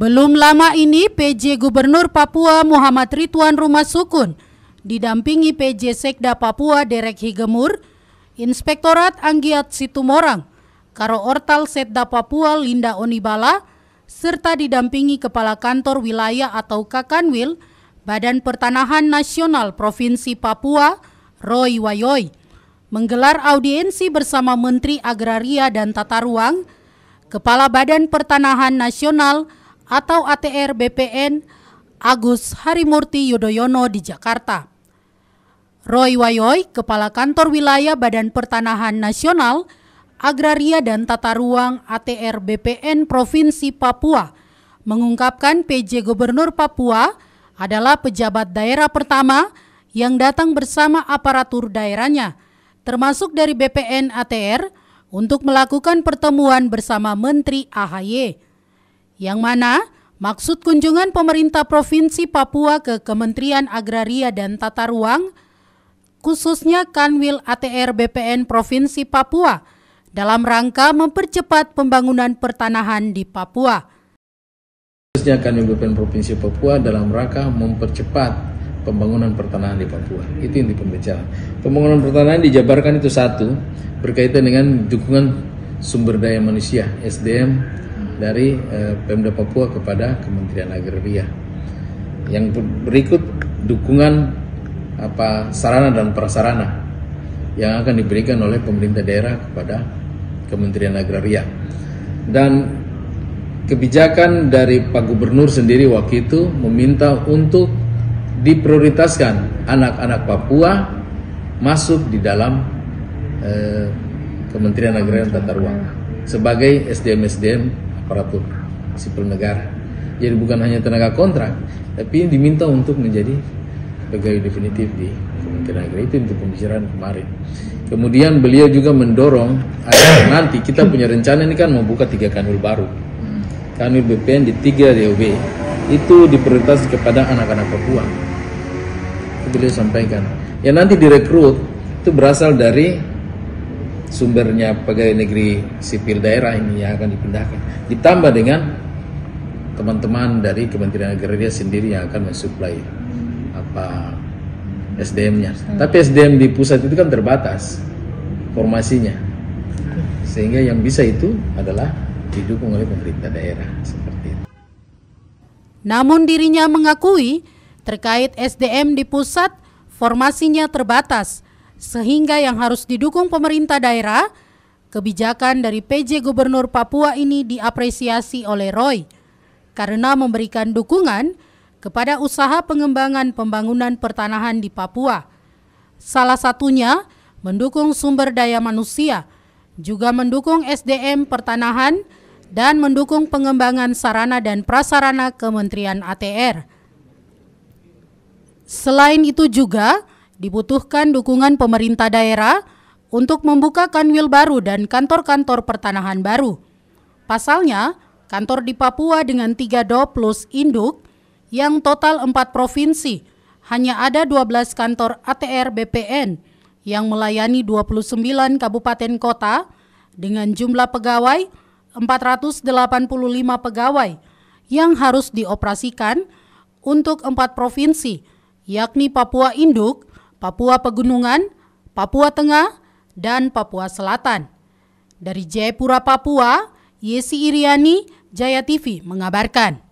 Belum lama ini PJ Gubernur Papua Muhammad Rituan Rumah Sukun didampingi PJ Sekda Papua Derek Higemur, Inspektorat Anggiat Situmorang, Karo Ortal Sekda Papua Linda Onibala, serta didampingi Kepala Kantor Wilayah atau Kakanwil Badan Pertanahan Nasional Provinsi Papua Roy Wayoy menggelar audiensi bersama Menteri Agraria dan Tata Ruang, Kepala Badan Pertanahan Nasional atau ATR BPN Agus Harimurti Yudhoyono di Jakarta. Roy Wayoy, Kepala Kantor Wilayah Badan Pertanahan Nasional, Agraria dan Tata Ruang ATR BPN Provinsi Papua, mengungkapkan PJ Gubernur Papua adalah pejabat daerah pertama yang datang bersama aparatur daerahnya, termasuk dari BPN ATR, untuk melakukan pertemuan bersama Menteri AHY yang mana maksud kunjungan pemerintah Provinsi Papua ke Kementerian Agraria dan Tata Ruang, khususnya Kanwil ATR BPN Provinsi Papua, dalam rangka mempercepat pembangunan pertanahan di Papua. Khususnya Kanwil BPN Provinsi Papua dalam rangka mempercepat pembangunan pertanahan di Papua. Itu yang pembicaraan. Pembangunan pertanahan dijabarkan itu satu berkaitan dengan dukungan sumber daya manusia (SDM) dari eh, Pemda Papua kepada Kementerian Agraria. Yang berikut dukungan apa sarana dan prasarana yang akan diberikan oleh pemerintah daerah kepada Kementerian Agraria. Dan kebijakan dari Pak Gubernur sendiri waktu itu meminta untuk diprioritaskan anak-anak Papua masuk di dalam eh, Kementerian Agraria dan Tata Ruang sebagai SDM-SDM aparatur sipil negara. Jadi bukan hanya tenaga kontrak, tapi diminta untuk menjadi pegawai definitif di Kementerian Negeri itu untuk pembicaraan kemarin. Kemudian beliau juga mendorong agar nanti kita punya rencana ini kan membuka tiga kanwil baru. Kanwil BPN di tiga DOB itu diperintah kepada anak-anak Papua. Itu beliau sampaikan. Ya nanti direkrut itu berasal dari sumbernya pegawai negeri sipil daerah ini yang akan dipindahkan ditambah dengan teman-teman dari Kementerian Agraria sendiri yang akan mensuplai apa SDM-nya. Hmm. Tapi SDM di pusat itu kan terbatas formasinya. Sehingga yang bisa itu adalah didukung oleh pemerintah daerah seperti itu. Namun dirinya mengakui terkait SDM di pusat formasinya terbatas sehingga yang harus didukung pemerintah daerah, kebijakan dari PJ Gubernur Papua ini diapresiasi oleh Roy karena memberikan dukungan kepada usaha pengembangan pembangunan pertanahan di Papua. Salah satunya mendukung sumber daya manusia, juga mendukung SDM pertanahan, dan mendukung pengembangan sarana dan prasarana Kementerian ATR. Selain itu juga, Dibutuhkan dukungan pemerintah daerah untuk membuka kanwil baru dan kantor-kantor pertanahan baru. Pasalnya, kantor di Papua dengan 3 do plus induk yang total 4 provinsi hanya ada 12 kantor ATR BPN yang melayani 29 kabupaten kota dengan jumlah pegawai 485 pegawai yang harus dioperasikan untuk empat provinsi, yakni Papua Induk, Papua Pegunungan, Papua Tengah, dan Papua Selatan. Dari Jayapura, Papua, Yesi Iriani, Jaya TV mengabarkan.